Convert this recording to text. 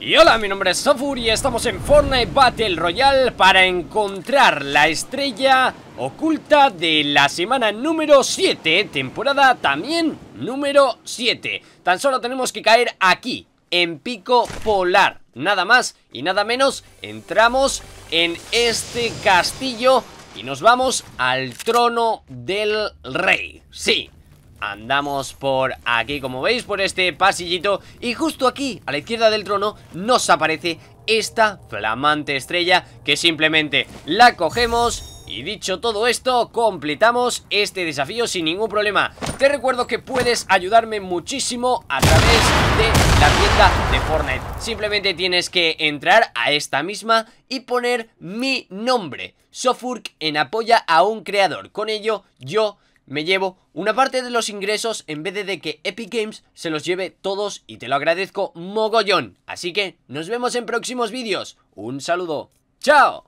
Y hola, mi nombre es Sofur y estamos en Fortnite Battle Royale para encontrar la estrella oculta de la semana número 7, temporada también número 7. Tan solo tenemos que caer aquí, en Pico Polar. Nada más y nada menos, entramos en este castillo y nos vamos al trono del rey. Sí, Andamos por aquí, como veis, por este pasillito Y justo aquí, a la izquierda del trono, nos aparece esta flamante estrella Que simplemente la cogemos y dicho todo esto, completamos este desafío sin ningún problema. Te recuerdo que puedes ayudarme muchísimo a través de la tienda de Fortnite. Simplemente tienes que entrar a esta misma y poner mi nombre, Sofurk, en apoya a un creador. Con ello, yo me llevo una parte de los ingresos en vez de, que Epic Games se los lleve todos y te lo agradezco mogollón. Así que nos vemos en próximos vídeos. Un saludo. ¡Chao!